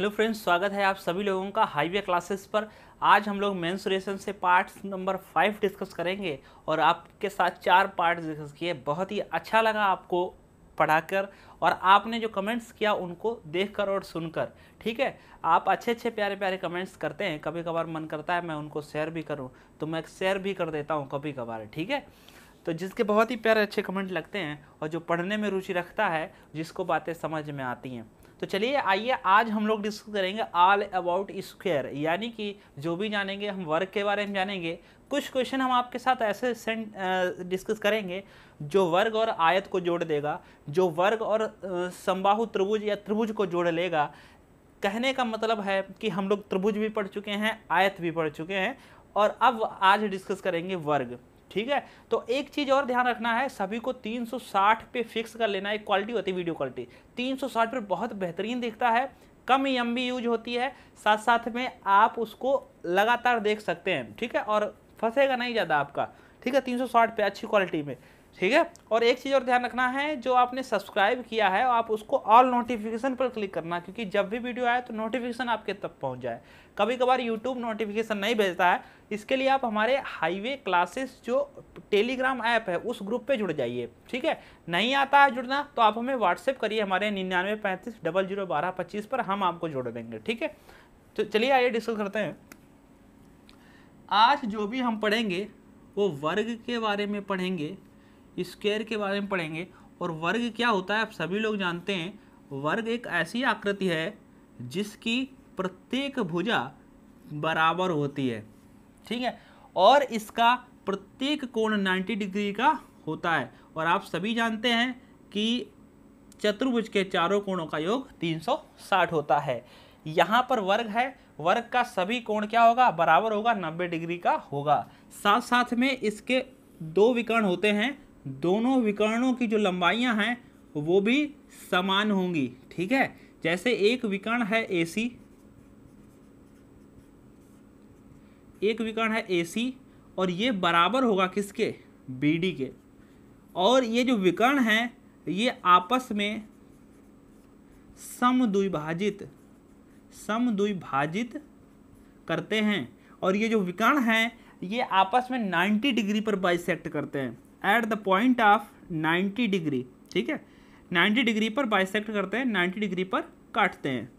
hello friends स्वागत है आप सभी लोगों का हाईवे क्लासेस पर आज हम लोग मेंसुरेशन से पार्ट्स नंबर फाइव डिस्कस करेंगे और आपके साथ चार पार्ट्स डिस्कस किए बहुत ही अच्छा लगा आपको पढ़ाकर और आपने जो कमेंट्स किया उनको देखकर और सुनकर ठीक है आप अच्छे अच्छे प्यारे प्यारे कमेंट्स करते हैं कभी कभार मन करता है मैं उनको शेयर भी करूँ तो मैं शेयर भी कर देता हूँ कभी कभार ठीक है तो जिसके बहुत ही प्यारे अच्छे कमेंट लगते हैं और जो पढ़ने में रुचि रखता है जिसको बातें समझ में आती हैं तो चलिए आइए आज हम लोग डिस्कस करेंगे ऑल अबाउट स्क्वायर यानी कि जो भी जानेंगे हम वर्ग के बारे में जानेंगे कुछ क्वेश्चन हम आपके साथ ऐसे डिस्कस करेंगे जो वर्ग और आयत को जोड़ देगा जो वर्ग और संबाहु त्रिभुज या त्रिभुज को जोड़ लेगा कहने का मतलब है कि हम लोग त्रिभुज भी पढ़ चुके हैं आयत भी पढ़ चुके हैं और अब आज डिस्कस करेंगे वर्ग ठीक है तो एक चीज़ और ध्यान रखना है सभी को 360 पे फिक्स कर लेना एक क्वालिटी होती है वीडियो क्वालिटी 360 पे बहुत बेहतरीन दिखता है कम एम यूज होती है साथ साथ में आप उसको लगातार देख सकते हैं ठीक है और फंसेगा नहीं ज़्यादा आपका ठीक है 360 पे अच्छी क्वालिटी में ठीक है और एक चीज़ और ध्यान रखना है जो आपने सब्सक्राइब किया है आप उसको ऑल नोटिफिकेशन पर क्लिक करना क्योंकि जब भी वीडियो आए तो नोटिफिकेशन आपके तक पहुंच जाए कभी कभार यूट्यूब नोटिफिकेशन नहीं भेजता है इसके लिए आप हमारे हाईवे क्लासेस जो टेलीग्राम ऐप है उस ग्रुप पे जुड़ जाइए ठीक है नहीं आता है जुड़ना तो आप हमें व्हाट्सएप करिए हमारे निन्यानवे पैंतीस डबल जीरो बारह पच्चीस पर हम आपको जोड़ देंगे ठीक है तो चलिए आइए डिस्कस करते हैं आज जो भी हम पढ़ेंगे वो वर्ग के बारे में पढ़ेंगे स्क्वेयर के बारे में पढ़ेंगे और वर्ग क्या होता है आप सभी लोग जानते हैं वर्ग एक ऐसी आकृति है जिसकी प्रत्येक भुजा बराबर होती है ठीक है और इसका प्रत्येक कोण 90 डिग्री का होता है और आप सभी जानते हैं कि चतुर्भुज के चारों कोणों का योग 360 होता है यहाँ पर वर्ग है वर्ग का सभी कोण क्या होगा बराबर होगा 90 डिग्री का होगा साथ साथ में इसके दो विकर्ण होते हैं दोनों विकर्णों की जो लंबाइयाँ हैं वो भी समान होंगी ठीक है जैसे एक विकर्ण है ए एक विकर्ण है ए और ये बराबर होगा किसके बी के और ये जो विकर्ण हैं ये आपस में समद्विभाजित समद्विभाजित करते हैं और ये जो विकर्ण हैं ये आपस में 90 डिग्री पर बाइसेक्ट करते हैं at the point of 90 degree ठीक है 90 डिग्री पर बाइसेक्ट करते हैं 90 डिग्री पर काटते हैं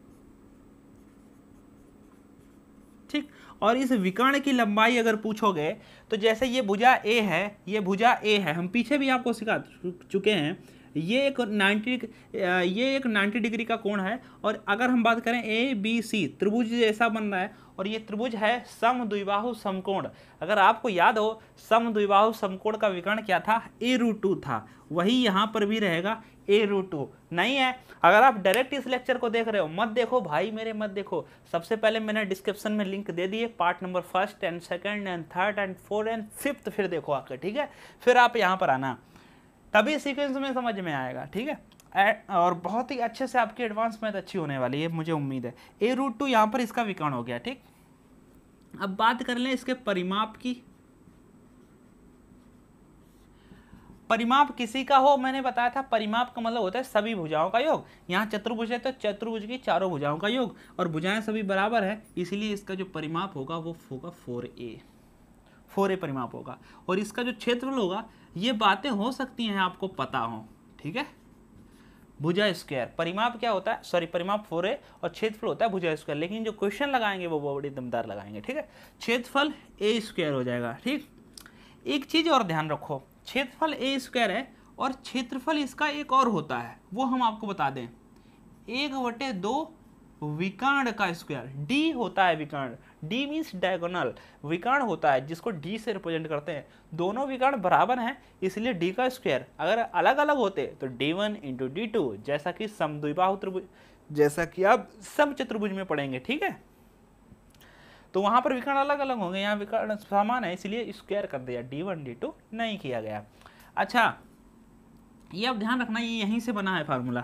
ठीक और इस विकर्ण की लंबाई अगर पूछोगे तो जैसे ये भुजा ए है ये भुजा ए है हम पीछे भी आपको सिखा चुके हैं ये एक 90 ये एक 90 डिग्री का कोण है और अगर हम बात करें ए बी सी त्रिभुज जैसा बन रहा है और ये त्रिभुज है सम द्विबाहु समकोण अगर आपको याद हो सम द्विबाहु समकोण का विकर्ण क्या था ए रू टू था वही यहाँ पर भी रहेगा ए रू टू नहीं है अगर आप डायरेक्ट इस लेक्चर को देख रहे हो मत देखो भाई मेरे मत देखो सबसे पहले मैंने डिस्क्रिप्शन में लिंक दे दिए part number first and second and third and fourth and fifth फिर देखो आकर ठीक है फिर आप यहाँ पर आना तभी सीक्वेंस में समझ में आएगा ठीक है और बहुत ही अच्छे से आपकी एडवांस मैथ अच्छी होने वाली है मुझे उम्मीद है ए रूट टू यहाँ पर इसका विकर्ण हो गया ठीक अब बात कर लें इसके परिमाप की परिमाप किसी का हो मैंने बताया था परिमाप का मतलब होता है सभी भुजाओं का योग यहाँ चतुर्भुज है तो चतुर्भुज की चारों भुजाओं का योग और भुजाएं सभी बराबर है इसलिए इसका जो परिमाप होगा वो होगा फोर ए फोर ए परिमाप होगा और इसका जो क्षेत्रफल होगा ये बातें हो सकती हैं आपको पता हो ठीक है भुजा स्क्वायर परिमाप क्या होता है सॉरी परिमाप फोर ए और क्षेत्रफल होता है भुजा स्क्वायर लेकिन जो क्वेश्चन लगाएंगे वो बड़ी दमदार लगाएंगे ठीक है क्षेत्रफल ए स्क्वायर हो जाएगा ठीक एक चीज़ और ध्यान रखो क्षेत्रफल ए स्क्वायर है और क्षेत्रफल इसका एक और होता है वो हम आपको बता दें एक बटे दो विकर्ण का स्क्वायर डी होता है विकर्ण डी मीन्स डायगोनल विकर्ण होता है जिसको डी से रिप्रेजेंट करते हैं दोनों विकर्ण बराबर हैं इसलिए डी का स्क्वायर अगर अलग अलग होते तो D one into D two जैसा कि समद्विबाहु त्रिभुज जैसा कि आप सब चतुर्भुज में पढ़ेंगे ठीक है तो वहाँ पर विकर्ण अलग अलग होंगे यहाँ विकर्ण समान है इसलिए स्क्वायर कर दिया डी वन डी टू नहीं किया गया अच्छा ये अब ध्यान रखना ये यहीं से बना है फार्मूला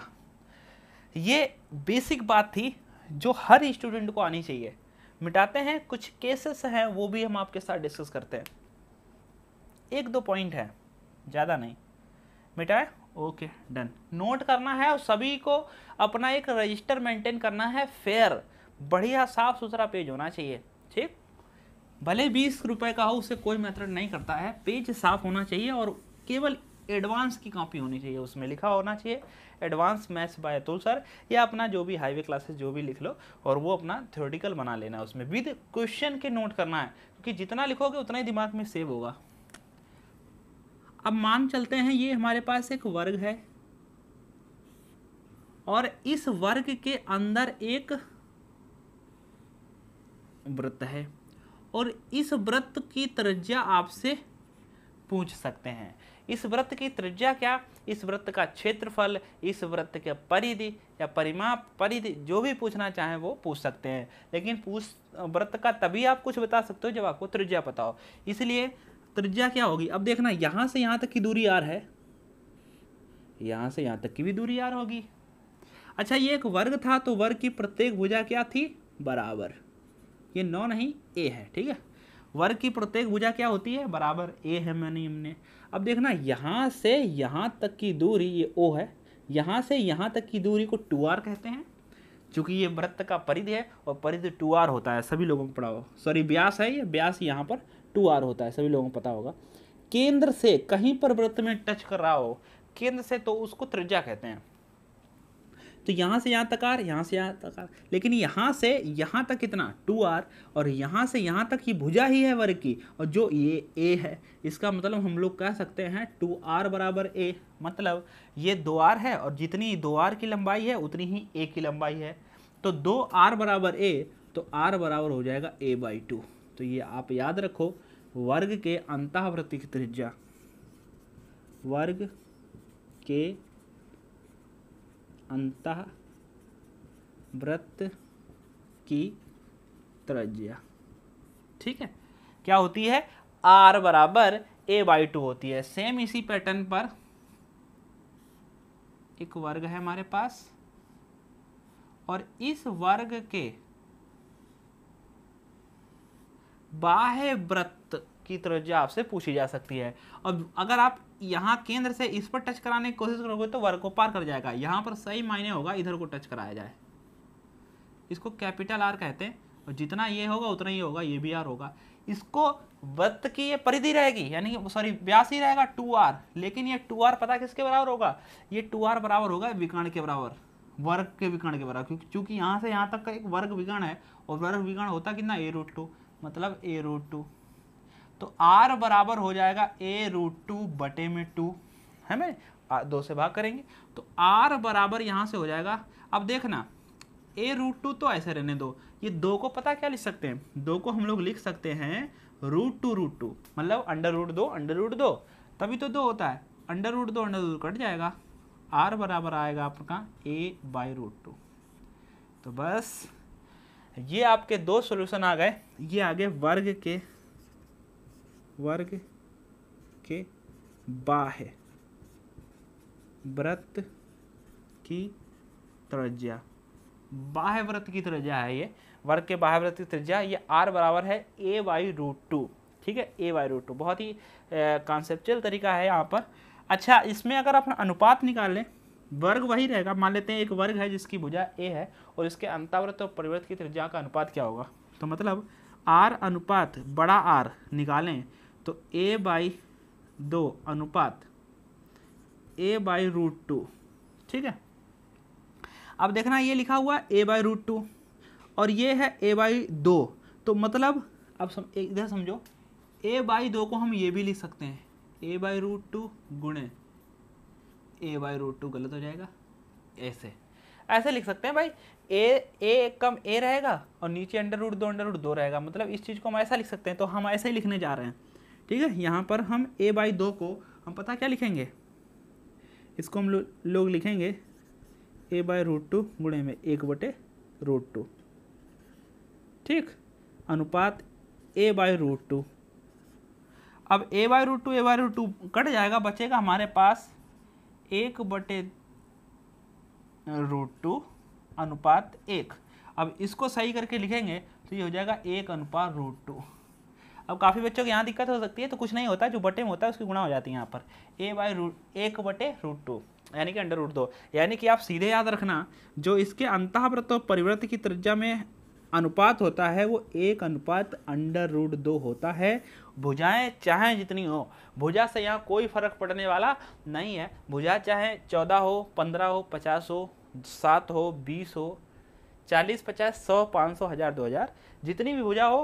ये बेसिक बात थी जो हर स्टूडेंट को आनी चाहिए मिटाते हैं कुछ केसेस हैं वो भी हम आपके साथ डिस्कस करते हैं एक दो पॉइंट है ज़्यादा नहीं मिटाए ओके डन नोट करना है और सभी को अपना एक रजिस्टर मेंटेन करना है फेयर बढ़िया साफ सुथरा पेज होना चाहिए ठीक भले बीस रुपए का हो उसे कोई मैथड नहीं करता है पेज साफ होना चाहिए और केवल एडवांस की कॉपी होनी चाहिए उसमें लिखा होना चाहिए advance maths by Atul sir या अपना जो भी हाईवे क्लासेस जो भी लिख लो और वो अपना थ्योरेटिकल बना लेना है उसमें विद क्वेश्चन के नोट करना है क्योंकि जितना लिखोगे उतना ही दिमाग में सेव होगा अब मान चलते हैं ये हमारे पास एक वर्ग है और इस वर्ग के अंदर एक वृत्त है और इस वृत्त की त्रिज्या आपसे पूछ सकते हैं इस व्रत की त्रिज्या क्या इस व्रत का क्षेत्रफल इस व्रत के परिधि या परिमाप परिधि जो भी पूछना चाहें वो पूछ सकते हैं लेकिन पूछ व्रत का तभी आप कुछ बता सकते हो जब आपको त्रिज्या पता हो इसलिए त्रिज्या क्या होगी अब देखना यहाँ से यहाँ तक की दूरी आर है यहाँ से यहाँ तक की भी दूरी आर होगी अच्छा ये एक वर्ग था तो वर्ग की प्रत्येक भुजा क्या थी बराबर ये नौ नहीं ए है ठीक है वर्ग की प्रत्येक भुजा क्या होती है बराबर ए है मैंने हमने अब देखना यहाँ से यहाँ तक की दूरी ये ओ है यहाँ से यहाँ तक की दूरी को टू आर कहते हैं चूँकि ये वृत्त का परिधि है और परिधि टू आर होता है सभी लोगों को पढ़ा हो सॉरी व्यास है ये व्यास यहाँ पर टू आर होता है सभी लोगों को पता होगा केंद्र से कहीं पर वृत्त में टच कर रहा हो केंद्र से तो उसको त्रिज्या कहते हैं तो यहाँ से यहाँ तक आर यहाँ से यहाँ तक आर लेकिन यहाँ से यहाँ तक कितना टू आर और यहाँ से यहाँ तक ये भुजा ही है वर्ग की और जो ये ए है इसका मतलब हम लोग कह सकते हैं टू आर बराबर ए मतलब ये दो आर है और जितनी दो आर की लंबाई है उतनी ही ए की लंबाई है तो दो आर बराबर ए तो आर बराबर हो जाएगा ए बाई टू तो ये आप याद रखो वर्ग के अंतःवृत्त त्रिज्या वर्ग के अंत व्रत की त्रज्या ठीक है क्या होती है आर बराबर ए बाई टू होती है सेम इसी पैटर्न पर एक वर्ग है हमारे पास और इस वर्ग के बाह्य व्रत की त्रज्या आपसे पूछी जा सकती है और अगर आप यहाँ केंद्र से इस पर टच कराने की कोशिश करोगे तो वर्ग को पार कर जाएगा यहाँ पर सही मायने होगा इधर को टच कराया जाए इसको कैपिटल आर कहते हैं और जितना ये होगा उतना ही होगा ये भी आर होगा इसको वृत्त की ये परिधि रहेगी यानी कि सॉरी व्यास ही रहेगा टू आर लेकिन ये टू आर पता किसके बराबर होगा ये टू आर बराबर होगा विकर्ण के बराबर वर्ग के विकर्ण के बराबर क्योंकि चूंकि यहाँ से यहाँ तक का एक वर्ग विकर्ण है और वर्ग विकर्ण होता कितना ए रूट टू मतलब ए रूट टू तो आर बराबर हो जाएगा ए रूट टू बटे में टू है मैं दो से भाग करेंगे तो आर बराबर यहाँ से हो जाएगा अब देखना ए रूट टू तो ऐसे रहने दो ये दो को पता क्या लिख सकते हैं दो को हम लोग लिख सकते हैं रूट टू रूट टू मतलब अंडर रूट दो अंडर रूट दो तभी तो दो होता है अंडर रूट दो अंडर रूट कट जाएगा आर बराबर आएगा आपका ए बाई रूट टू तो बस ये आपके दो सॉल्यूशन आ गए ये आगे वर्ग के वर्ग के बाह्य व्रत की त्रिज्या बाह्य व्रत की त्रिज्या है ये वर्ग के बाह्य व्रत की त्रिज्या ये आर बराबर है ए वाई रूट टू ठीक है ए वाई रूट टू बहुत ही कॉन्सेप्चुअल तरीका है यहाँ पर अच्छा इसमें अगर अपन अनुपात निकालें वर्ग वही रहेगा मान लेते हैं एक वर्ग है जिसकी भुजा ए है और इसके अंतावृत और परिवृत्त की त्रिज्या का अनुपात क्या होगा तो मतलब आर अनुपात बड़ा आर निकालें तो ए बाई दो अनुपात ए बाई रूट टू ठीक है अब देखना ये लिखा हुआ है ए बाई रूट टू और ये है ए बाई दो तो मतलब अब सम, इधर समझो ए बाई दो को हम ये भी लिख सकते हैं ए बाई रूट टू गुणे ए बाई रूट टू गलत हो जाएगा ऐसे ऐसे लिख सकते हैं भाई ए ए एक कम ए रहेगा और नीचे अंडर रूट दो अंडर रूट दो रहेगा मतलब इस चीज़ को हम ऐसा लिख सकते हैं तो हम ऐसे ही लिखने जा रहे हैं ठीक है यहाँ पर हम ए बाई दो को हम पता क्या लिखेंगे इसको हम लो, लोग लिखेंगे ए बाय रूट टू गुणे में एक बटे रूट टू ठीक अनुपात ए बाय रूट टू अब A by root two A by root two cut जाएगा बचेगा हमारे पास एक बटे रूट टू अनुपात एक अब इसको सही करके लिखेंगे तो ये हो जाएगा एक अनुपात रूट टू अब काफ़ी बच्चों को यहाँ दिक्कत हो सकती है तो कुछ नहीं होता जो बटे में होता है उसकी गुणा हो जाती है यहाँ पर ए बाई रूट एक बटे रूट टू यानी कि अंडर रूट दो यानी कि आप सीधे याद रखना जो इसके अंतःव्रत और परिवृत्त की त्रिज्या में अनुपात होता है वो एक अनुपात अंडर रूट दो होता है भुजाएं चाहे जितनी हो भुजा से यहाँ कोई फर्क पड़ने वाला नहीं है भुजा चाहे चौदह हो पंद्रह हो पचास हो सात हो बीस हो चालीस पचास सौ पाँच सौ हज़ार दो हज़ार जितनी भी भुजा हो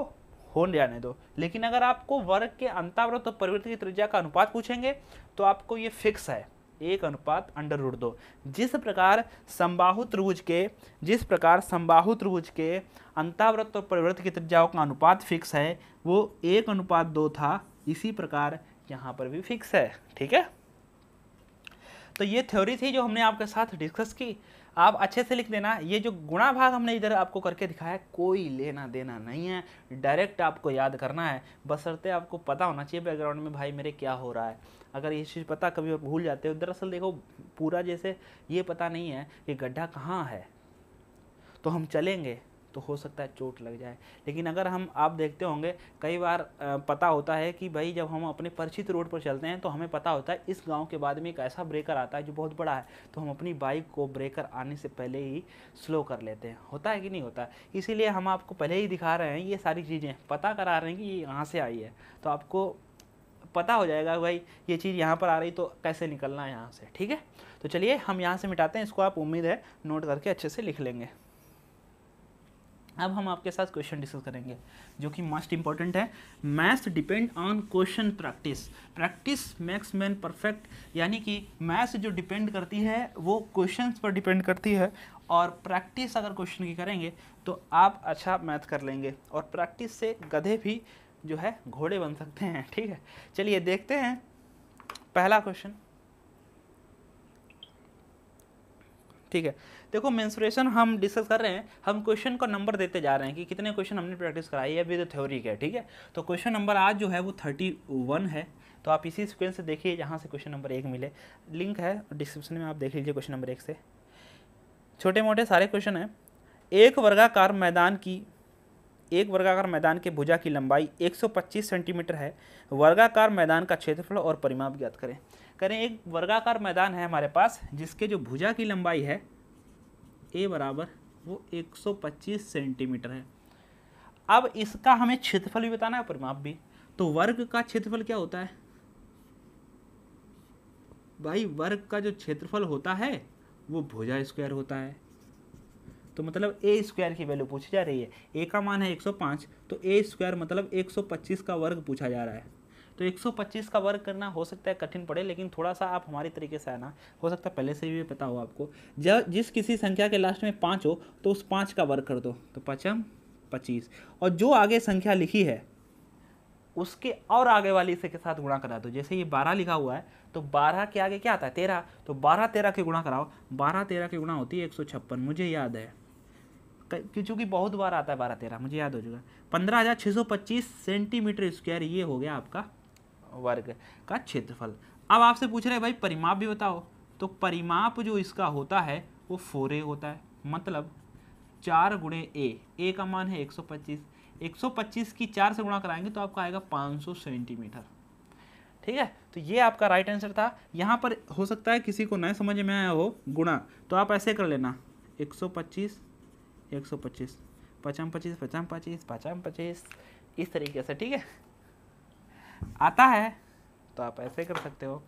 होने जाने दो लेकिन अगर आपको वर्ग के अंतावृत और परिवृत्त की त्रिज्या का अनुपात पूछेंगे तो आपको ये फिक्स है एक अनुपात अंडर रूट दो जिस प्रकार संबाहु त्रिभुज के जिस प्रकार संबाहु त्रिभुज के अंतावृत और परिवृत्त की त्रिज्याओं का अनुपात फिक्स है वो एक अनुपात दो था इसी प्रकार यहाँ पर भी फिक्स है ठीक है तो ये थ्योरी थी जो हमने आपके साथ डिस्कस की आप अच्छे से लिख देना ये जो गुणा भाग हमने इधर आपको करके दिखाया कोई लेना देना नहीं है डायरेक्ट आपको याद करना है बसरते आपको पता होना चाहिए बैकग्राउंड में भाई मेरे क्या हो रहा है अगर ये चीज़ पता कभी और भूल जाते हो दरअसल देखो पूरा जैसे ये पता नहीं है कि गड्ढा कहाँ है तो हम चलेंगे तो हो सकता है चोट लग जाए लेकिन अगर हम आप देखते होंगे कई बार पता होता है कि भाई जब हम अपने परिचित रोड पर चलते हैं तो हमें पता होता है इस गाँव के बाद में एक ऐसा ब्रेकर आता है जो बहुत बड़ा है तो हम अपनी बाइक को ब्रेकर आने से पहले ही स्लो कर लेते हैं होता है कि नहीं होता इसीलिए हम आपको पहले ही दिखा रहे हैं ये सारी चीज़ें पता करा रहे हैं कि ये यहाँ से आई है तो आपको पता हो जाएगा भाई ये चीज़ यहाँ पर आ रही तो कैसे निकलना है यहाँ से ठीक है तो चलिए हम यहाँ से मिटाते हैं इसको आप उम्मीद है नोट करके अच्छे से लिख लेंगे अब हम आपके साथ क्वेश्चन डिस्कस करेंगे जो कि मोस्ट इंपॉर्टेंट है maths depend on question practice practice max man perfect यानी कि मैथ्स जो डिपेंड करती है वो क्वेश्चंस पर डिपेंड करती है और प्रैक्टिस अगर क्वेश्चन की करेंगे तो आप अच्छा मैथ कर लेंगे और प्रैक्टिस से गधे भी जो है घोड़े बन सकते हैं ठीक है चलिए देखते हैं पहला क्वेश्चन ठीक है देखो मेंसुरेशन हम डिस्कस कर रहे हैं हम क्वेश्चन का नंबर देते जा रहे हैं कि कितने क्वेश्चन हमने प्रैक्टिस कराई है विद थ्योरी के ठीक है तो क्वेश्चन नंबर आज जो है वो थर्टी वन है तो आप इसी सिक्वेंस से देखिए जहाँ से क्वेश्चन नंबर एक मिले लिंक है डिस्क्रिप्शन में आप देख लीजिए क्वेश्चन नंबर एक से छोटे मोटे सारे क्वेश्चन हैं एक वर्गाकार मैदान की एक वर्गाकार मैदान के भुजा की लंबाई 125 सेंटीमीटर है वर्गाकार मैदान का क्षेत्रफल और परिमाप ज्ञात करें करें एक वर्गाकार मैदान है हमारे पास जिसके जो भुजा की लंबाई है ए बराबर वो 125 सेंटीमीटर है अब इसका हमें क्षेत्रफल भी बताना है परिमाप भी तो वर्ग का क्षेत्रफल क्या होता है भाई वर्ग का जो क्षेत्रफल होता है वो भुजा स्क्वायर होता है तो मतलब ए स्क्वायर की वैल्यू पूछी जा रही है ए का मान है 105 तो ए स्क्वायर मतलब 125 का वर्ग पूछा जा रहा है तो 125 का वर्ग करना हो सकता है कठिन पड़े लेकिन थोड़ा सा आप हमारे तरीके से आना हो सकता है पहले से भी पता हो आपको जब जिस किसी संख्या के लास्ट में पाँच हो तो उस पाँच का वर्ग कर दो तो पचम पच्चीस और जो आगे संख्या लिखी है उसके और आगे वाली इसके के साथ गुणा करा दो जैसे ये बारह लिखा हुआ है तो बारह के आगे क्या आता है तेरह तो बारह तेरह के गुणा कराओ बारह तेरह के गुणा होती है एक सौ छप्पन मुझे याद है क्योंकि बहुत बार आता है बारह तेरह मुझे याद हो चुका है पंद्रह हज़ार छः सौ पच्चीस सेंटीमीटर स्क्वायर ये हो गया आपका वर्ग का क्षेत्रफल अब आपसे पूछ रहे हैं भाई परिमाप भी बताओ तो परिमाप जो इसका होता है वो फोर ए होता है मतलब चार गुणे ए ए का मान है 125 125 की चार से गुणा कराएंगे तो आपका आएगा 500 सेंटीमीटर ठीक है तो ये आपका राइट आंसर था यहाँ पर हो सकता है किसी को न समझ में आया हो गुणा तो आप ऐसे कर लेना 125 125 पचाम पच्चीस पचम पच्चीस पचम पच्चीस इस तरीके से ठीक है आता है तो आप ऐसे कर सकते हो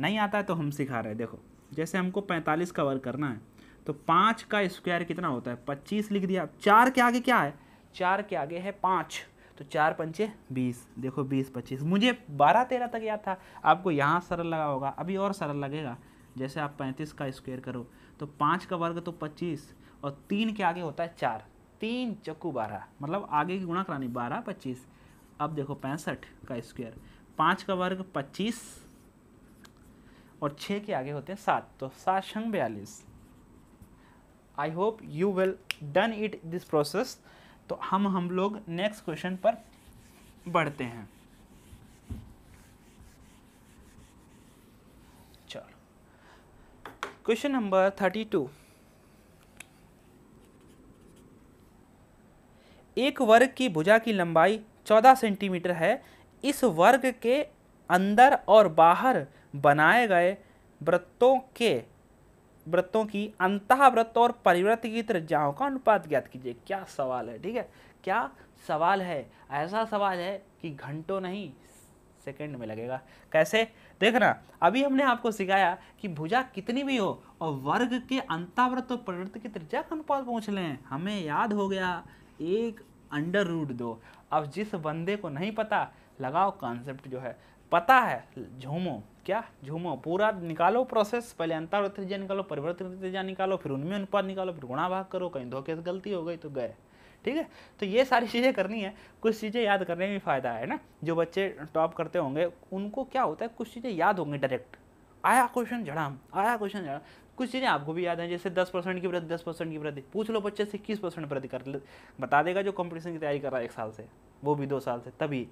नहीं आता है तो हम सिखा रहे हैं देखो जैसे हमको पैंतालीस कवर करना है तो पाँच का स्क्वायर कितना होता है पच्चीस लिख दिया चार के आगे क्या है चार के आगे है पाँच तो चार पंचे बीस देखो बीस पच्चीस मुझे बारह तेरह तक याद था आपको यहाँ सरल लगा होगा अभी और सरल लगेगा जैसे आप पैंतीस का स्क्वायर करो तो पाँच का वर्ग तो पच्चीस और तीन के आगे होता है चार तीन चक्कू बारह मतलब आगे की गुणा करानी बारह पच्चीस अब देखो पैंसठ का स्क्वायर पाँच का वर्ग पच्चीस और छः के आगे होते हैं सात तो सात संग बयालीस I hope you will done it this process तो हम हम लोग नेक्स्ट क्वेश्चन पर बढ़ते हैं चलो क्वेश्चन नंबर थर्टी टू एक वर्ग की भुजा की लंबाई चौदह सेंटीमीटर है इस वर्ग के अंदर और बाहर बनाए गए व्रतों के व्रतों की अंतः व्रत और परिवर्तित की त्रिज्याओं का अनुपात ज्ञात कीजिए क्या सवाल है ठीक है क्या सवाल है ऐसा सवाल है कि घंटों नहीं सेकंड में लगेगा कैसे देखना अभी हमने आपको सिखाया कि भुजा कितनी भी हो और वर्ग के अंताव्रत और परिवृत्त की त्रिज्या का अनुपात पहुँच लें हमें याद हो गया एक अंडर रूट दो अब जिस बंदे को नहीं पता लगाओ कॉन्सेप्ट जो है पता है झूमो क्या झूमो पूरा निकालो प्रोसेस पहले अंतर त्रिज्या निकालो परिवर्तन त्रिज्या निकालो फिर उनमें अनुपात निकालो फिर गुणा भाग करो कहीं धोखे से गलती हो गई तो गए ठीक है तो ये सारी चीज़ें करनी है कुछ चीज़ें याद करने में फ़ायदा है ना जो बच्चे टॉप करते होंगे उनको क्या होता है कुछ चीज़ें याद होंगी डायरेक्ट आया क्वेश्चन झड़ाम आया क्वेश्चन झड़ाम कुछ चीज़ें आपको भी याद हैं जैसे दस परसेंट की वृद्धि दस परसेंट की वृद्धि पूछ लो बच्चे से किस परसेंट वृद्धि कर ले बता देगा जो कंपटीशन की तैयारी कर रहा है एक साल से वो भी दो साल से तभी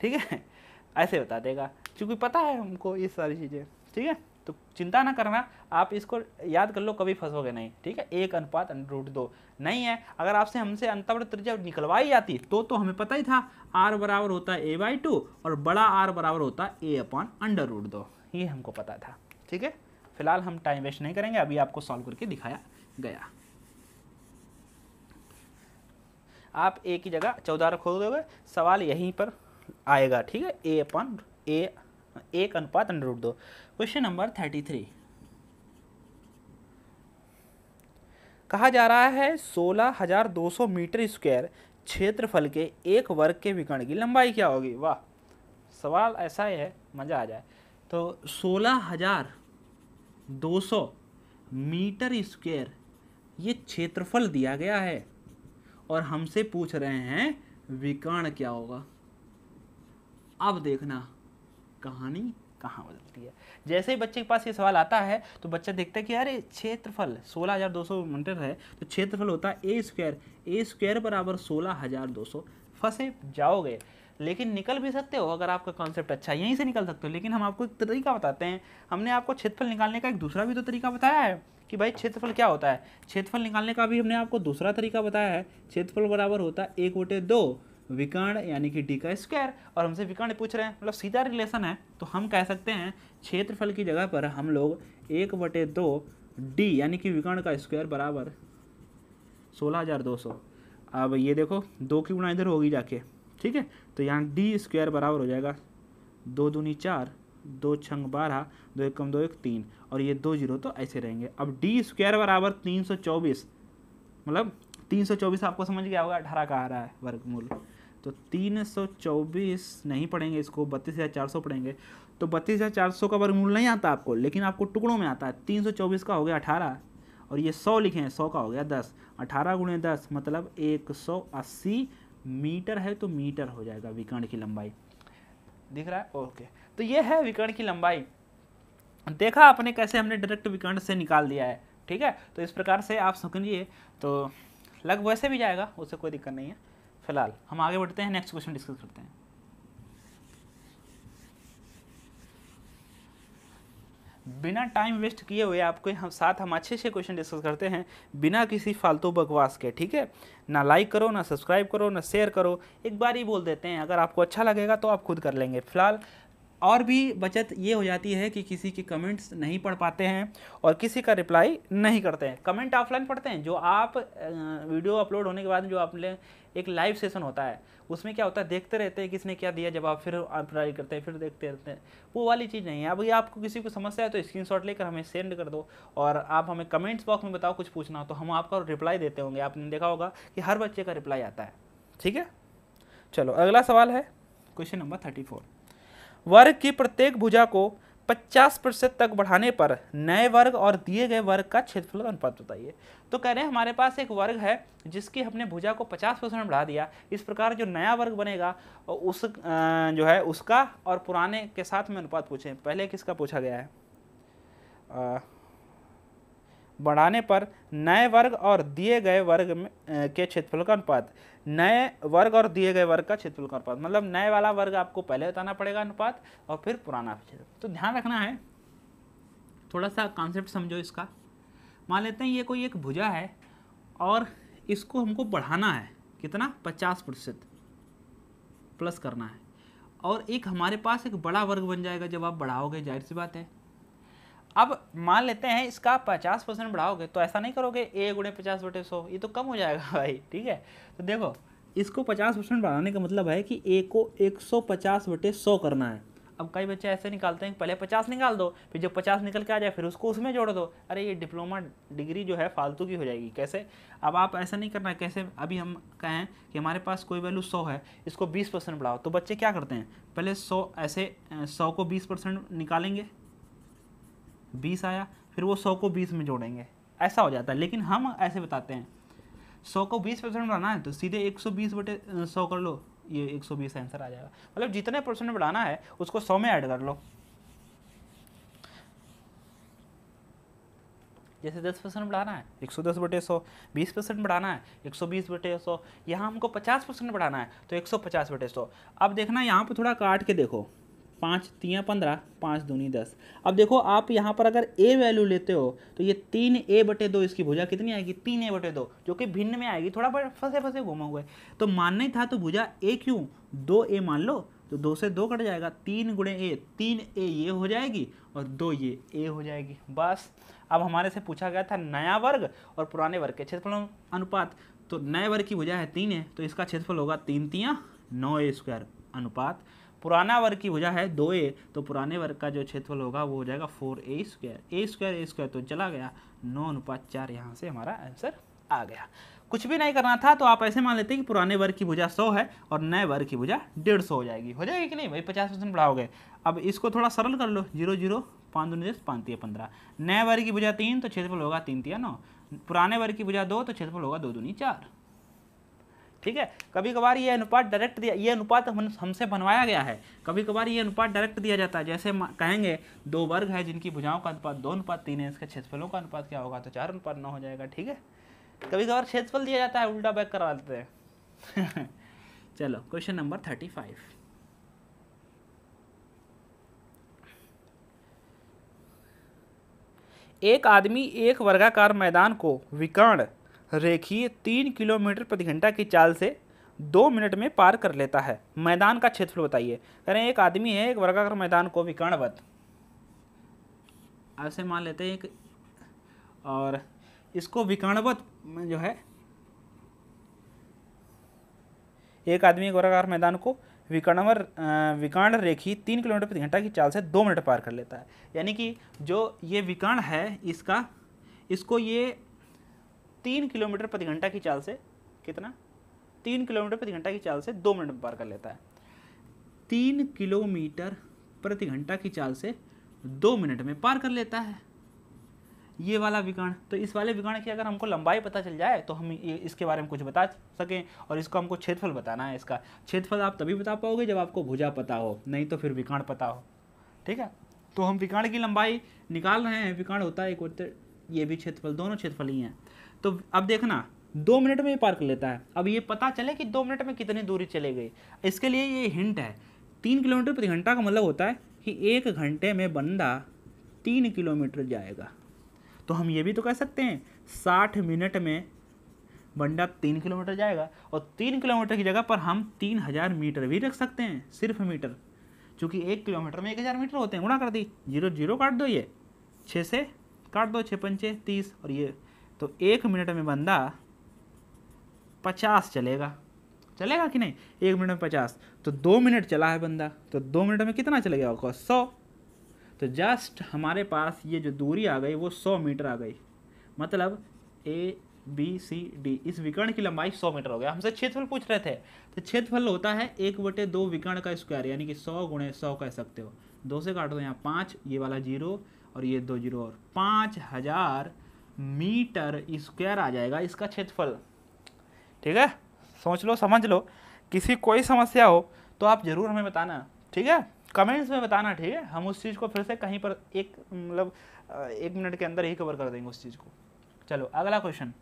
ठीक है ऐसे बता देगा क्योंकि पता है हमको ये सारी चीज़ें ठीक है तो चिंता ना करना आप इसको याद कर लो कभी फंसोगे नहीं ठीक है एक अनुपात रूट दो नहीं है अगर आपसे हमसे अंतर्वृत्त त्रिज्या निकलवाई जाती तो तो हमें पता ही था आर बराबर होता है ए बाई टू और बड़ा आर बराबर होता है ए अपॉन अंडर रूट दो ये हमको पता था ठीक है फिलहाल हम टाइम वेस्ट नहीं करेंगे अभी आपको सॉल्व करके दिखाया गया आप ए की जगह चौदह रखो दोगे सवाल यहीं पर आएगा ठीक है ए अपन ए एक अनुपात अनुरूट दो क्वेश्चन नंबर थर्टी थ्री कहा जा रहा है सोलह हजार दो सौ मीटर स्क्वायर क्षेत्रफल के एक वर्ग के विकर्ण की लंबाई क्या होगी वाह सवाल ऐसा ही है मज़ा आ जाए तो सोलह हजार 200 मीटर स्क्वेयर ये क्षेत्रफल दिया गया है और हमसे पूछ रहे हैं विकर्ण क्या होगा अब देखना कहानी कहाँ बदलती है जैसे ही बच्चे के पास ये सवाल आता है तो बच्चा देखता है कि अरे क्षेत्रफल 16,200 मीटर है तो क्षेत्रफल होता है ए स्क्वायर ए स्क्वायर बराबर सौ फंसे जाओगे लेकिन निकल भी सकते हो अगर आपका कॉन्सेप्ट अच्छा है यहीं से निकल सकते हो लेकिन हम आपको एक तरीका बताते हैं हमने आपको क्षेत्रफल निकालने का एक दूसरा भी तो तरीका बताया है कि भाई क्षेत्रफल क्या होता है क्षेत्रफल निकालने का भी हमने आपको दूसरा तरीका बताया है क्षेत्रफल बराबर होता है एक बटे दो विकर्ण यानी कि डी का स्क्वायर और हमसे विकर्ण पूछ रहे हैं मतलब सीधा रिलेशन है तो हम कह सकते हैं क्षेत्रफल की जगह पर हम लोग एक बटे दो डी यानी कि विकर्ण का स्क्वायर बराबर सोलह हज़ार दो सौ अब ये देखो दो की गुणा इधर होगी जाके ठीक है तो यहाँ डी स्क्वायर बराबर हो जाएगा दो दूनी चार दो छंग बारह दो एक कम दो एक तीन और ये दो जीरो तो ऐसे रहेंगे अब डी स्क्वायर बराबर तीन सौ चौबीस मतलब तीन सौ चौबीस आपको समझ गया होगा अठारह का आ रहा है वर्गमूल तो तीन सौ चौबीस नहीं पढ़ेंगे इसको बत्तीस हज़ार चार सौ पढ़ेंगे तो बत्तीस हज़ार चार सौ का वर्गमूल नहीं आता आपको लेकिन आपको टुकड़ों में आता है तीन सौ चौबीस का हो गया अठारह और ये सौ लिखे हैं सौ का हो गया दस अठारह गुणे दस मतलब एक सौ अस्सी मीटर है तो मीटर हो जाएगा विकर्ण की लंबाई दिख रहा है ओके तो ये है विकर्ण की लंबाई देखा आपने कैसे हमने डायरेक्ट विकर्ण से निकाल दिया है ठीक है तो इस प्रकार से आप समझिए तो लग वैसे भी जाएगा उससे कोई दिक्कत नहीं है फिलहाल हम आगे बढ़ते हैं नेक्स्ट क्वेश्चन डिस्कस करते हैं बिना टाइम वेस्ट किए हुए आपके हम साथ हम अच्छे से क्वेश्चन डिस्कस करते हैं बिना किसी फालतू बकवास के ठीक है ना लाइक करो ना सब्सक्राइब करो ना शेयर करो एक बार ही बोल देते हैं अगर आपको अच्छा लगेगा तो आप खुद कर लेंगे फिलहाल और भी बचत ये हो जाती है कि किसी के कमेंट्स नहीं पढ़ पाते हैं और किसी का रिप्लाई नहीं करते हैं कमेंट ऑफलाइन पढ़ते हैं जो आप वीडियो अपलोड होने के बाद जो आपने एक लाइव सेशन होता है उसमें क्या होता है देखते रहते हैं किसने क्या दिया जब आप फिर रिप्लाई करते हैं फिर देखते रहते हैं वो वाली चीज़ नहीं है अब ये आपको किसी को समस्या है तो स्क्रीन लेकर हमें सेंड कर दो और आप हमें कमेंट्स बॉक्स में बताओ कुछ पूछना हो तो हम आपका रिप्लाई देते होंगे आपने देखा होगा कि हर बच्चे का रिप्लाई आता है ठीक है चलो अगला सवाल है क्वेश्चन नंबर थर्टी फोर वर्ग की प्रत्येक भुजा को 50 प्रतिशत तक बढ़ाने पर नए वर्ग और दिए गए वर्ग का क्षेत्रफल का अनुपात बताइए तो कह रहे हैं हमारे पास एक वर्ग है जिसकी हमने भुजा को 50 परसेंट बढ़ा दिया इस प्रकार जो नया वर्ग बनेगा उस जो है उसका और पुराने के साथ में अनुपात पूछे पहले किसका पूछा गया है बढ़ाने पर नए वर्ग और दिए गए वर्ग में के क्षेत्रफल का अनुपात नए वर्ग और दिए गए वर्ग का क्षेत्रफल का अनुपात मतलब नए वाला वर्ग आपको पहले बताना पड़ेगा अनुपात और फिर पुराना क्षेत्र तो ध्यान रखना है थोड़ा सा कॉन्सेप्ट समझो इसका मान लेते हैं ये कोई एक भुजा है और इसको हमको बढ़ाना है कितना पचास प्रतिशत प्लस करना है और एक हमारे पास एक बड़ा वर्ग बन जाएगा जब आप बढ़ाओगे जाहिर सी बात है अब मान लेते हैं इसका पचास परसेंट बढ़ाओगे तो ऐसा नहीं करोगे ए गुणे पचास बटे सौ ये तो कम हो जाएगा भाई ठीक है तो देखो इसको पचास परसेंट बढ़ाने का मतलब है कि ए को एक सौ पचास बटे सौ करना है अब कई बच्चे ऐसे निकालते हैं पहले पचास निकाल दो फिर जब पचास निकल के आ जाए फिर उसको उसमें जोड़ दो अरे ये डिप्लोमा डिग्री जो है फालतू की हो जाएगी कैसे अब आप ऐसा नहीं करना कैसे अभी हम कहें कि हमारे पास कोई वैल्यू सौ है इसको बीस परसेंट बढ़ाओ तो बच्चे क्या करते हैं पहले सौ ऐसे सौ को बीस परसेंट निकालेंगे बीस आया फिर वो सौ को बीस में जोड़ेंगे ऐसा हो जाता है लेकिन हम ऐसे बताते हैं सौ को बीस परसेंट बढ़ाना है तो सीधे एक सौ बीस बटे सौ कर लो ये एक सौ बीस आंसर आ जाएगा मतलब जितने परसेंट बढ़ाना है उसको सौ में ऐड कर लो जैसे दस परसेंट बढ़ाना है एक सौ दस बटे सौ बीस परसेंट बढ़ाना है एक सौ बीस बटे सौ यहाँ हमको पचास परसेंट बढ़ाना है तो एक सौ पचास बटे सौ अब देखना यहाँ पर थोड़ा काट के देखो पाँच तिया पंद्रह पाँच दूनी दस अब देखो आप यहाँ पर अगर ए वैल्यू लेते हो तो ये तीन ए बटे दो इसकी भुजा कितनी आएगी तीन ए बटे दो जो कि भिन्न में आएगी थोड़ा बड़ा फंसे फंसे घूमा हुआ है तो मानना ही था तो भुजा ए क्यों दो ए मान लो तो दो से दो कट जाएगा तीन गुणे ए तीन ए ये हो जाएगी और दो ये ए हो जाएगी बस अब हमारे से पूछा गया था नया वर्ग और पुराने वर्ग के क्षेत्रफल अनुपात तो नए वर्ग की भुजा है तीन है तो इसका क्षेत्रफल होगा तीन तियाँ नौ ए स्क्वायर अनुपात पुराना वर्ग की भुजा है दो ए तो पुराने वर्ग का जो क्षेत्रफल होगा वो हो जाएगा four A square A square A square तो चला गया नौ अनुपात चार यहाँ से हमारा आंसर आ गया कुछ भी नहीं करना था तो आप ऐसे मान लेते कि पुराने वर्ग की भुजा सौ है और नए वर्ग की भुजा डेढ़ सौ हो जाएगी हो जाएगी कि नहीं भाई पचास परसेंट बढ़ाओगे अब इसको थोड़ा सरल कर लो जीरो जीरो पाँच दो निर्देश पाँच तीन पंद्रह नए वर्ग की भुजा तीन तो क्षेत्रफल होगा तीन तिया नौ पुराने वर्ग की भुजा दो तो क्षेत्रफल होगा दो दूनी चार ठीक है कभी कभार ये अनुपात डायरेक्ट दिया ये अनुपात हमसे बनवाया गया है कभी कभार ये अनुपात डायरेक्ट दिया जाता है जैसे कहेंगे दो वर्ग है जिनकी भुजाओं का अनुपात दो अनुपात तीन है इसके क्षेत्रफलों का अनुपात क्या होगा तो चार अनुपात नौ हो जाएगा ठीक है कभी कभार क्षेत्रफल दिया जाता है उल्टा बैक करवा देते हैं चलो क्वेश्चन नंबर थर्टी फाइव एक आदमी एक वर्गाकार मैदान को विकर्ण रेखीय तीन किलोमीटर प्रति घंटा की चाल से दो मिनट में पार कर लेता है मैदान का क्षेत्रफल बताइए करें एक आदमी है एक वर्गाकार मैदान को विकर्णवत ऐसे मान लेते हैं एक और इसको विकर्णवत जो है एक आदमी एक वर्गाकार मैदान को विकर्णवर विकर्ण रेखी तीन किलोमीटर प्रति घंटा की चाल से दो मिनट पार कर लेता है यानी कि जो ये विकर्ण है इसका इसको ये तीन किलोमीटर प्रति घंटा की चाल से कितना तीन किलोमीटर प्रति घंटा की चाल से दो मिनट में पार कर लेता है तीन किलोमीटर प्रति घंटा की चाल से दो मिनट में पार कर लेता है ये वाला विकर्ण तो इस वाले विकर्ण की अगर हमको लंबाई पता चल जाए तो हम इसके बारे में कुछ बता सकें और इसको हमको क्षेत्रफल बताना है इसका क्षेत्रफल आप तभी बता पाओगे जब आपको भुजा पता हो नहीं तो फिर विकर्ण पता हो ठीक है तो हम विकर्ण की लंबाई निकाल रहे हैं विकर्ण होता है एक होते ये भी क्षेत्रफल दोनों क्षेत्रफल ही हैं तो अब देखना दो मिनट में ये पार कर लेता है अब ये पता चले कि दो मिनट में कितनी दूरी चले गई इसके लिए ये हिंट है तीन किलोमीटर प्रति घंटा का मतलब होता है कि एक घंटे में बंदा तीन किलोमीटर जाएगा तो हम ये भी तो कह सकते हैं साठ मिनट में बंडा तीन किलोमीटर जाएगा और तीन किलोमीटर की जगह पर हम तीन हज़ार मीटर भी रख सकते हैं सिर्फ मीटर चूँकि एक किलोमीटर में एक हज़ार मीटर होते हैं गुणा कर दी जीरो जीरो काट दो ये छः से काट दो छः पंचे तीस और ये तो एक मिनट में बंदा पचास चलेगा चलेगा कि नहीं एक मिनट में पचास तो दो मिनट चला है बंदा तो दो मिनट में कितना चलेगा गया सौ तो जस्ट हमारे पास ये जो दूरी आ गई वो सौ मीटर आ गई मतलब ए बी सी डी इस विकर्ण की लंबाई सौ मीटर हो गया हमसे क्षेत्रफल पूछ रहे थे तो क्षेत्रफल होता है एक बटे दो विकर्ण का स्क्वायर यानी कि सौ गुणे सौ कह सकते हो दो से काट दो यहाँ पाँच ये वाला जीरो और ये दो जीरो और पाँच हज़ार मीटर स्क्वायर आ जाएगा इसका क्षेत्रफल ठीक है सोच लो समझ लो किसी कोई समस्या हो तो आप ज़रूर हमें बताना ठीक है कमेंट्स में बताना ठीक है हम उस चीज़ को फिर से कहीं पर एक मतलब एक मिनट के अंदर ही कवर कर देंगे उस चीज़ को चलो अगला क्वेश्चन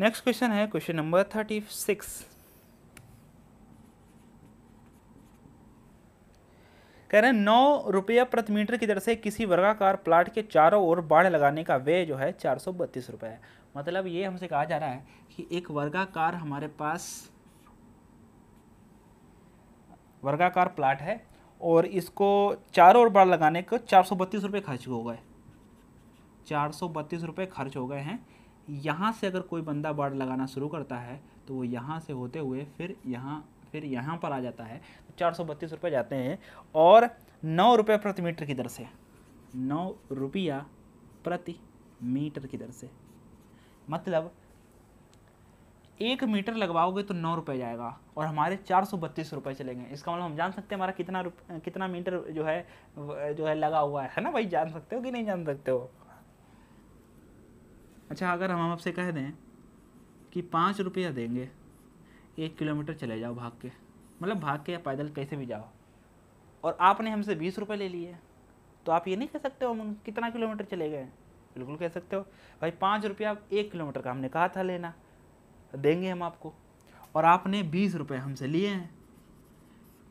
नेक्स्ट क्वेश्चन है क्वेश्चन नंबर थर्टी सिक्स कह रहे हैं नौ रुपया प्रति मीटर की दर से किसी वर्गाकार प्लाट के चारों ओर बाढ़ लगाने का व्यय जो है चार सौ बत्तीस रुपये है मतलब ये हमसे कहा जा रहा है कि एक वर्गाकार हमारे पास वर्गाकार प्लाट है और इसको चारों ओर बाढ़ लगाने को चार सौ बत्तीस रुपये खर्च हो गए चार सौ बत्तीस रुपये खर्च हो गए हैं यहाँ से अगर कोई बंदा बाढ़ लगाना शुरू करता है तो वो यहाँ से होते हुए फिर यहाँ फिर यहाँ पर आ जाता है तो चार सौ बत्तीस रुपये जाते हैं और नौ रुपये प्रति मीटर की दर से नौ रुपया प्रति मीटर की दर से मतलब एक मीटर लगवाओगे तो नौ रुपये जाएगा और हमारे चार सौ बत्तीस रुपये चलेंगे इसका मतलब हम जान सकते हैं हमारा कितना कितना मीटर जो है जो है लगा हुआ है है ना भाई जान सकते हो कि नहीं जान सकते हो अच्छा अगर हम आपसे कह दें कि पाँच रुपया देंगे एक किलोमीटर चले जाओ भाग के मतलब भाग के या पैदल कैसे भी जाओ और आपने हमसे बीस रुपये ले लिए तो आप ये नहीं कह सकते हो हम कितना किलोमीटर चले गए बिल्कुल कह सकते हो भाई पाँच रुपया एक किलोमीटर का हमने कहा था लेना देंगे हम आपको और आपने बीस रुपये हमसे लिए हैं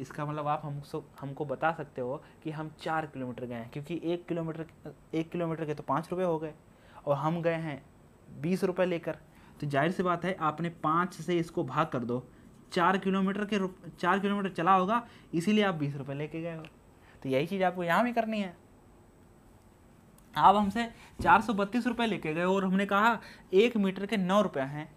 इसका मतलब आप हमको हमको बता सकते हो कि हम चार किलोमीटर गए हैं क्योंकि एक किलोमीटर एक किलोमीटर के तो पाँच रुपये हो गए और हम गए हैं बीस रुपये लेकर तो जाहिर सी बात है आपने पाँच से इसको भाग कर दो चार किलोमीटर के रुप चार किलोमीटर चला होगा इसीलिए आप बीस रुपये लेके गए हो तो यही चीज़ आपको यहाँ भी करनी है आप हमसे चार सौ बत्तीस रुपये लेके गए और हमने कहा एक मीटर के नौ रुपये हैं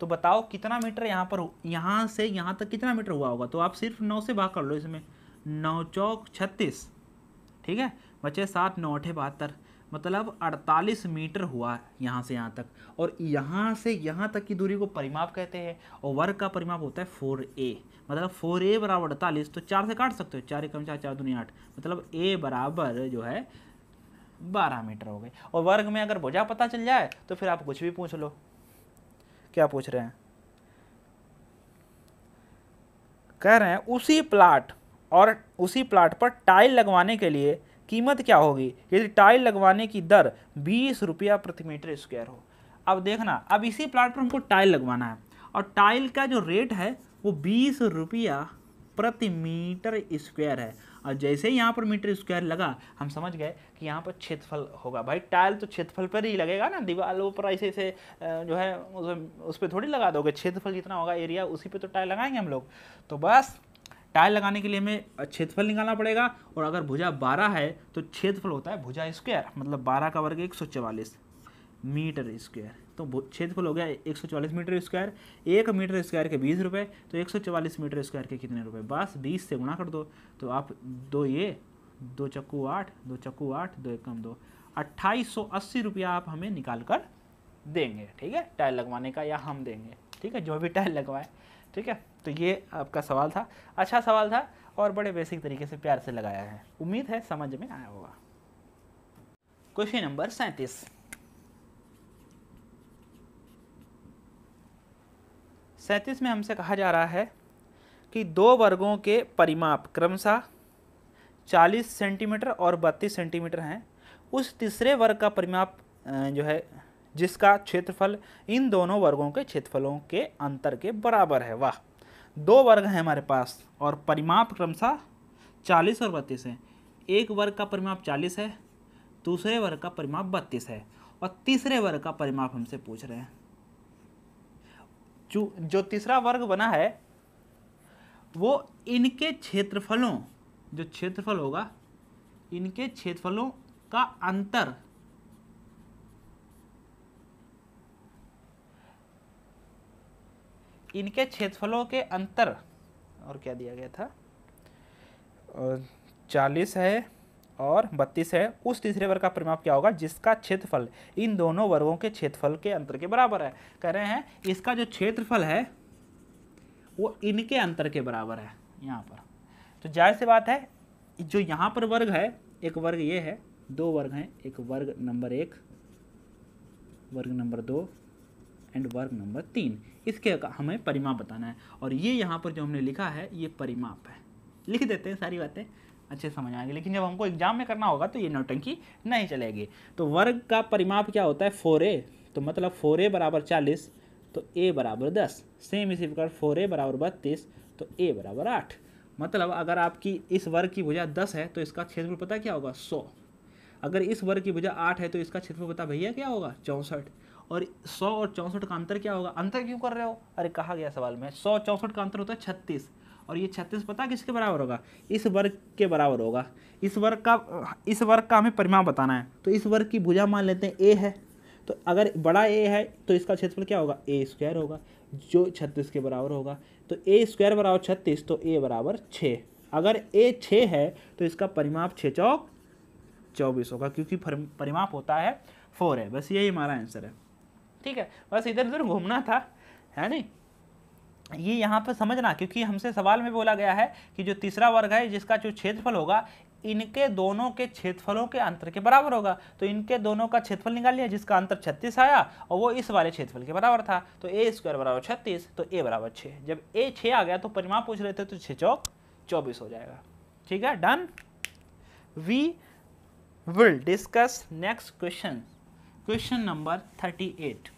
तो बताओ कितना मीटर यहाँ पर यहाँ से यहाँ तक कितना मीटर हुआ होगा तो आप सिर्फ नौ से भाग कर लो इसमें नौ चौक छत्तीस ठीक है बचे सात नौ अठे बहत्तर मतलब 48 मीटर हुआ यहाँ से यहाँ तक और यहाँ से यहाँ तक की दूरी को परिमाप कहते हैं और वर्ग का परिमाप होता है फोर ए मतलब फोर ए बराबर अड़तालीस तो चार से काट सकते हो चार एक चार चार दूनी आठ मतलब ए बराबर जो है बारह मीटर हो गए और वर्ग में अगर भुजा पता चल जाए तो फिर आप कुछ भी पूछ लो क्या पूछ रहे हैं कह रहे हैं उसी प्लाट और उसी प्लाट पर टाइल लगवाने के लिए कीमत क्या होगी यदि टाइल लगवाने की दर बीस रुपया प्रति मीटर स्क्वायर हो अब देखना अब इसी प्लाट पर हमको टाइल लगवाना है और टाइल का जो रेट है वो बीस रुपया प्रति मीटर स्क्वायर है और जैसे ही यहाँ पर मीटर स्क्वायर लगा हम समझ गए कि यहाँ पर क्षेत्रफल होगा भाई टाइल तो क्षेत्रफल पर ही लगेगा ना दीवार पर ऐसे ऐसे जो है उस पर थोड़ी लगा दोगे क्षेत्रफल जितना होगा एरिया उसी पे तो टाइल लगाएंगे हम लोग तो बस टायर लगाने के लिए हमें क्षेत्रफल निकालना पड़ेगा और अगर भुजा बारह है तो क्षेत्रफल होता है भुजा स्क्वायर मतलब बारह का वर्ग एक सौ चवालीस मीटर स्क्वायर तो क्षेत्रफल हो गया एक सौ चवालीस मीटर स्क्वायर एक मीटर स्क्वायर के बीस रुपये तो एक सौ चवालीस मीटर स्क्वायर के कितने रुपए बस बीस से गुणा कर दो तो आप दो ये दो चक्कू आठ दो चक्कू आठ दो एकम दो अट्ठाईस सौ अस्सी रुपया आप हमें निकाल कर देंगे ठीक है टायर लगवाने का या हम देंगे ठीक है जो भी टायर लगवाए ठीक है तो ये आपका सवाल था अच्छा सवाल था और बड़े बेसिक तरीके से प्यार से लगाया है उम्मीद है समझ में आया होगा क्वेश्चन नंबर सैंतीस सैंतीस में हमसे कहा जा रहा है कि दो वर्गों के परिमाप क्रमशः 40 सेंटीमीटर और 32 सेंटीमीटर हैं उस तीसरे वर्ग का परिमाप जो है जिसका क्षेत्रफल इन दोनों वर्गों के क्षेत्रफलों के अंतर के बराबर है वाह दो वर्ग हैं हमारे पास और परिमाप क्रमशः चालीस और बत्तीस है एक वर्ग का परिमाप चालीस है दूसरे वर्ग का परिमाप बत्तीस है और तीसरे वर्ग का परिमाप हमसे पूछ रहे हैं जो जो तीसरा वर्ग बना है वो इनके क्षेत्रफलों जो क्षेत्रफल होगा इनके क्षेत्रफलों का अंतर इनके क्षेत्रफलों के अंतर और क्या दिया गया था चालीस है और बत्तीस है उस तीसरे वर्ग का परिमाप क्या होगा जिसका क्षेत्रफल इन दोनों वर्गों के क्षेत्रफल के अंतर के बराबर है कह रहे हैं इसका जो क्षेत्रफल है वो इनके अंतर के बराबर है यहाँ पर तो जाहिर सी बात है जो यहाँ पर वर्ग है एक वर्ग ये है दो वर्ग हैं एक वर्ग नंबर एक वर्ग नंबर दो एंड वर्ग नंबर तीन इसके हमें परिमाप बताना है और ये यहाँ पर जो हमने लिखा है ये परिमाप है लिख देते हैं सारी बातें अच्छे समझ आएंगे लेकिन जब हमको एग्जाम में करना होगा तो ये नौटंकी नहीं चलेगी तो वर्ग का परिमाप क्या होता है फोर ए तो मतलब फोर ए बराबर चालीस तो ए बराबर दस सेम इसी प्रकार फोर ए बराबर बत्तीस तो ए बराबर आठ मतलब अगर आपकी इस वर्ग की भुजा दस है तो इसका क्षेत्रफल पता क्या होगा सौ अगर इस वर्ग की भुजा आठ है तो इसका क्षेत्रफल पता भैया क्या होगा चौंसठ और सौ और चौंसठ का अंतर क्या होगा अंतर क्यों कर रहे हो अरे कहा गया सवाल में सौ चौंसठ का अंतर होता है छत्तीस और ये छत्तीस पता किसके बराबर होगा इस वर्ग के बराबर होगा इस वर्ग का इस वर्ग का हमें परिमाण बताना है तो इस वर्ग की भुजा मान लेते हैं ए है तो अगर बड़ा ए है तो इसका क्षेत्रफल क्या होगा ए स्क्वायर होगा जो छत्तीस के बराबर होगा तो ए स्क्वायर बराबर छत्तीस तो ए बराबर छः अगर ए छः है तो इसका परिमाप छः चौक चौबीस होगा क्योंकि परिमाप होता है फोर है बस यही हमारा आंसर है ठीक है बस इधर उधर घूमना था है नहीं ये यहाँ पर समझना क्योंकि हमसे सवाल में बोला गया है कि जो तीसरा वर्ग है जिसका जो क्षेत्रफल होगा इनके दोनों के क्षेत्रफलों के अंतर के बराबर होगा तो इनके दोनों का क्षेत्रफल निकाल लिया जिसका अंतर 36 आया और वो इस वाले क्षेत्रफल के बराबर था तो ए स्क्वायर बराबर छत्तीस तो ए बराबर छः जब ए छः आ गया तो परिमाप पूछ रहे थे तो छः चौक चौबीस हो जाएगा ठीक है done we will discuss next question question number thirty eight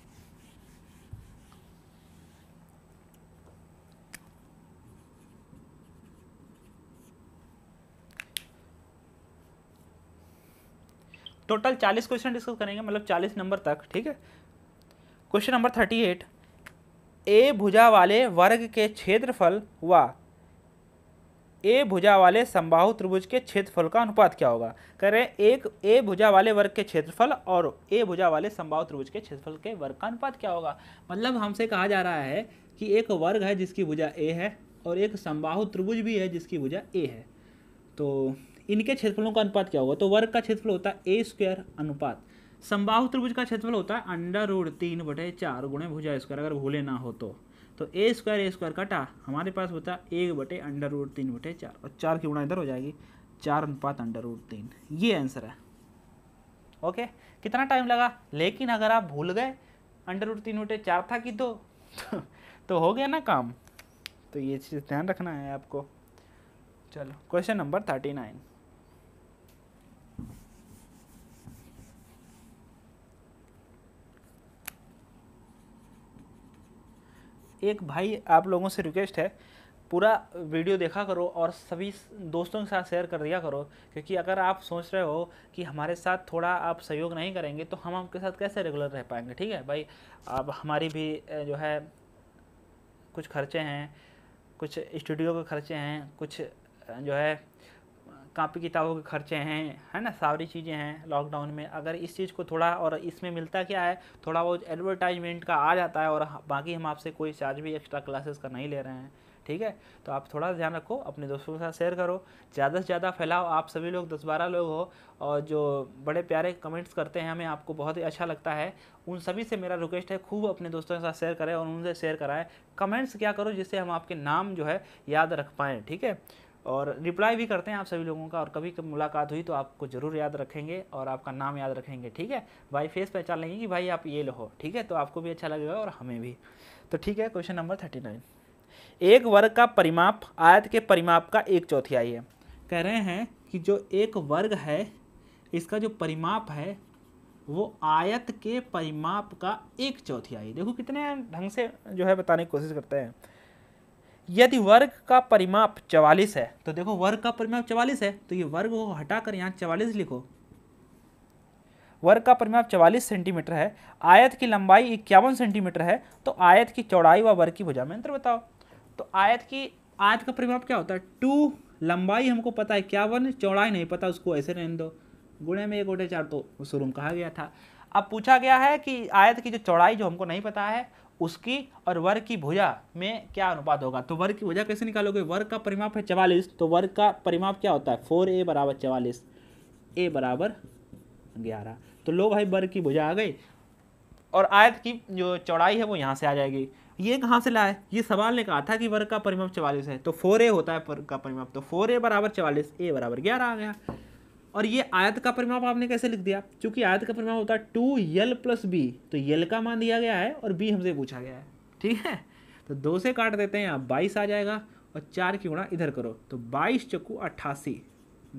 total चालीस क्वेश्चन डिस्कस करेंगे मतलब चालीस नंबर तक ठीक है question number thirty eight A भुजा वाले वर्ग के क्षेत्रफल व ए भुजा वाले संबाहु त्रिभुज के क्षेत्रफल का अनुपात क्या होगा करें एक ए भुजा वाले वर्ग के क्षेत्रफल और ए भुजा वाले संबाहु त्रिभुज के क्षेत्रफल के वर्ग का अनुपात क्या होगा मतलब हमसे कहा जा रहा है कि एक वर्ग है जिसकी भुजा ए है और एक संबाहु त्रिभुज भी है जिसकी भुजा ए है तो इनके क्षेत्रफलों का अनुपात क्या होगा तो वर्ग का क्षेत्रफल होता है ए स्क्वायर अनुपात संबाहु त्रिभुज का क्षेत्रफल होता है अंडर रूट तीन बटे चार गुणे भुजा स्क्वायर अगर भूले ना हो तो तो ए स्क्वायर ए स्क्वायर काटा हमारे पास होता है एक बटे अंडर रूट तीन बटे चार और चार की गुणा इधर हो जाएगी चार अनुपात अंडर रूट तीन ये आंसर है ओके कितना टाइम लगा लेकिन अगर आप भूल गए अंडर रूट तीन बटे चार था कि दो तो हो गया ना काम तो ये चीज़ ध्यान रखना है आपको चलो क्वेश्चन नंबर थर्टी नाइन एक भाई आप लोगों से रिक्वेस्ट है पूरा वीडियो देखा करो और सभी दोस्तों के साथ शेयर कर दिया करो क्योंकि अगर आप सोच रहे हो कि हमारे साथ थोड़ा आप सहयोग नहीं करेंगे तो हम आपके साथ कैसे रेगुलर रह पाएंगे ठीक है भाई अब हमारी भी जो है कुछ खर्चे हैं कुछ स्टूडियो के खर्चे हैं कुछ जो है कापी किताबों के खर्चे हैं है ना सारी चीज़ें हैं लॉकडाउन में अगर इस चीज़ को थोड़ा और इसमें मिलता क्या है थोड़ा बहुत एडवर्टाइजमेंट का आ जाता है और बाकी हम आपसे कोई चार्ज भी एक्स्ट्रा क्लासेस का नहीं ले रहे हैं ठीक है तो आप थोड़ा ध्यान रखो अपने दोस्तों के साथ शेयर करो ज़्यादा से ज़्यादा फैलाओ आप सभी लोग दस बारह लोग हो और जो बड़े प्यारे कमेंट्स करते हैं हमें आपको बहुत ही अच्छा लगता है उन सभी से मेरा रिक्वेस्ट है खूब अपने दोस्तों के साथ शेयर करें और उनसे शेयर कराएँ कमेंट्स क्या करो जिससे हम आपके नाम जो है याद रख पाएँ ठीक है और रिप्लाई भी करते हैं आप सभी लोगों का और कभी कभी मुलाकात हुई तो आपको ज़रूर याद रखेंगे और आपका नाम याद रखेंगे ठीक है भाई फेस पहचान लेंगे कि भाई आप ये लो ठीक है तो आपको भी अच्छा लगेगा और हमें भी तो ठीक है क्वेश्चन नंबर थर्टी नाइन एक वर्ग का परिमाप आयत के परिमाप का एक चौथियाई है कह रहे हैं कि जो एक वर्ग है इसका जो परिमाप है वो आयत के परिमाप का एक चौथियाई देखो कितने ढंग से जो है बताने की कोशिश करते हैं यदि वर्ग का परिमाप चवालीस है तो देखो वर्ग का परिमाप चवालीस है तो ये वर्ग को हटाकर यहाँ चवालीस लिखो वर्ग का परिमाप चवालीस सेंटीमीटर है आयत की लंबाई इक्यावन सेंटीमीटर है तो आयत की चौड़ाई व वर्ग की भुजा में अंतर बताओ तो आयत की आयत का परिमाप क्या होता है टू लंबाई हमको पता है इक्यावन चौड़ाई नहीं पता उसको ऐसे रहने दो गुणे में एक गोटे चार तो शुरू में कहा गया था अब पूछा गया है कि आयत की जो चौड़ाई जो हमको नहीं पता है उसकी और वर्ग की भुजा में क्या अनुपात होगा तो वर्ग की भुजा कैसे निकालोगे वर्ग का परिमाप है चवालीस तो वर्ग का परिमाप क्या होता है फोर ए बराबर चवालीस ए बराबर ग्यारह तो लो भाई वर्ग की भुजा आ गई और आयत की जो चौड़ाई है वो यहाँ से आ जाएगी ये कहाँ से लाए ये सवाल ने कहा था कि वर्ग का परिमाप चवालीस है तो फोर ए होता है वर्ग का परिमाप तो फोर ए बराबर चवालीस ए बराबर ग्यारह आ गया और ये आयत का परिमाप आपने कैसे लिख दिया क्योंकि आयत का परिमाप होता है टू यल प्लस बी तो यल का मान दिया गया है और बी हमसे पूछा गया है ठीक है तो दो से काट देते हैं यहाँ बाईस आ जाएगा और चार की गुणा इधर करो तो बाईस चक्कू अट्ठासी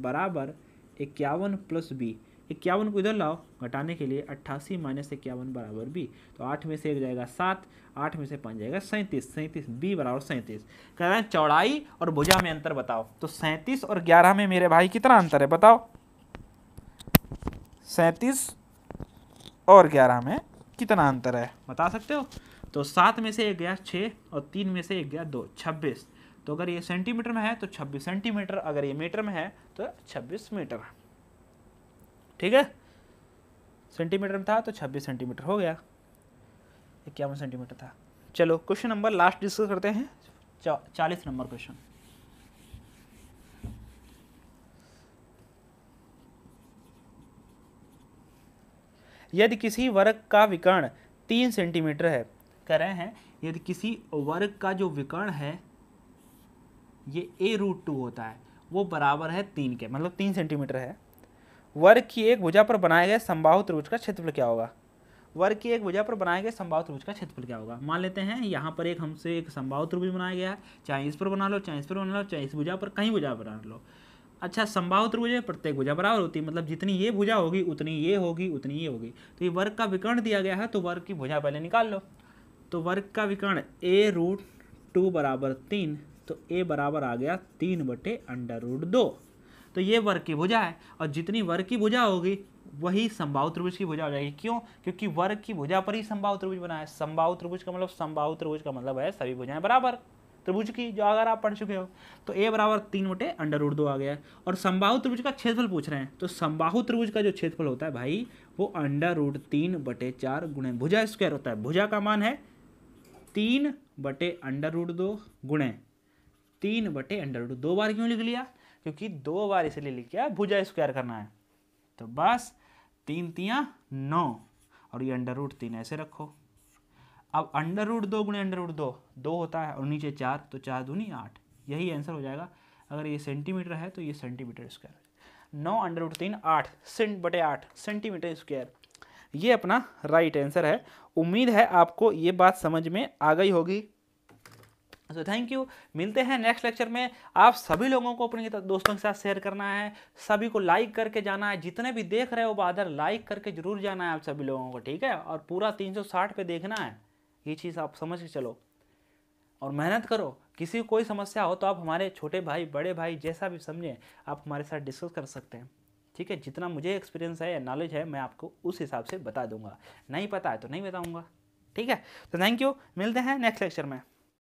बराबर इक्यावन प्लस बी इक्यावन को इधर लाओ घटाने के लिए अट्ठासी माइनस इक्यावन बराबर बी तो आठ में से एक जाएगा सात आठ में से पाँच जाएगा सैंतीस सैंतीस बी बराबर सैंतीस कह रहे हैं चौड़ाई और भुजा में अंतर बताओ तो सैंतीस और ग्यारह में मेरे भाई कितना अंतर है बताओ सैंतीस और ग्यारह में कितना अंतर है बता सकते हो तो सात में से एक गया छः और तीन में से एक गया दो छब्बीस तो अगर ये सेंटीमीटर में है तो छब्बीस सेंटीमीटर अगर ये मीटर में है तो छब्बीस मीटर ठीक है सेंटीमीटर में था तो छब्बीस सेंटीमीटर हो गया इक्यावन सेंटीमीटर था चलो क्वेश्चन नंबर लास्ट डिस्कस करते हैं चालीस नंबर क्वेश्चन यदि किसी वर्ग का विकर्ण तीन सेंटीमीटर है कह रहे हैं यदि किसी वर्ग का जो विकर्ण है ये ए रूट टू होता है वो बराबर है तीन के मतलब तीन सेंटीमीटर है वर्ग की एक भुजा पर बनाए गए संभावित रूज का क्षेत्रफल क्या होगा वर्ग की एक भुजा पर बनाए गए संभावित रूज का क्षेत्रफल क्या होगा मान लेते हैं यहाँ पर एक हमसे एक संभावित त्रिभुज बनाया गया है चाहे इस पर बना लो चाहे इस पर बना लो चाहे इस भुजा पर कहीं भुजा बना लो अच्छा त्रिभुज में प्रत्येक भुजा बराबर होती है मतलब जितनी ये भुजा होगी उतनी ये होगी उतनी ये होगी तो ये वर्ग का विकर्ण दिया गया है तो वर्ग की भुजा पहले निकाल लो तो वर्ग का विकर्ण ए रूट टू बराबर तीन तो ए बराबर आ गया तीन बटे अंडर रूट दो तो ये वर्ग की भुजा है और जितनी वर्ग की भुजा होगी वही संभाव त्रिभुज की भुजा हो जाएगी क्यों क्योंकि वर्ग की भुजा पर ही संभाव त्रिभुज बना है संभाव त्रिभुज का मतलब संभाव त्रिभुज का मतलब है सभी भुजाएं बराबर त्रिभुज की जो अगर आप पढ़ चुके हो तो ए बराबर तीन बटे अंडर उर्दो आ गया और संबाहु त्रिभुज का क्षेत्रफल पूछ रहे हैं तो संबाहु त्रिभुज का जो क्षेत्रफल होता है भाई वो अंडर रूट तीन बटे चार गुणे भुजा स्क्वायर होता है भुजा का मान है तीन बटे अंडर रूट दो गुणे तीन बटे अंडर रूट दो बार क्यों लिख लिया क्योंकि दो बार इसलिए लिख लिया भुजा स्क्वायर करना है तो बस तीन तिया नौ और ये अंडर रूट तीन ऐसे रखो अब अंडर रूट दो गुणे अंडर रूट दो दो होता है और नीचे चार तो चार दूनी आठ यही आंसर हो जाएगा अगर ये सेंटीमीटर है तो ये सेंटीमीटर स्क्वायर नौ अंडर रूट तीन आठ सेंट बटे आठ सेंटीमीटर स्क्वायर ये अपना राइट आंसर है उम्मीद है आपको ये बात समझ में आ गई होगी सो थैंक यू मिलते हैं नेक्स्ट लेक्चर में आप सभी लोगों को अपने दोस्तों के साथ शेयर करना है सभी को लाइक करके जाना है जितने भी देख रहे हो बादर लाइक करके जरूर जाना है आप सभी लोगों को ठीक है और पूरा 360 पे देखना है ये चीज़ आप समझ के चलो और मेहनत करो किसी कोई समस्या हो तो आप हमारे छोटे भाई बड़े भाई जैसा भी समझें आप हमारे साथ डिस्कस कर सकते हैं ठीक है जितना मुझे एक्सपीरियंस है या नॉलेज है मैं आपको उस हिसाब से बता दूंगा नहीं पता है तो नहीं बताऊँगा ठीक है तो थैंक यू मिलते हैं नेक्स्ट लेक्चर में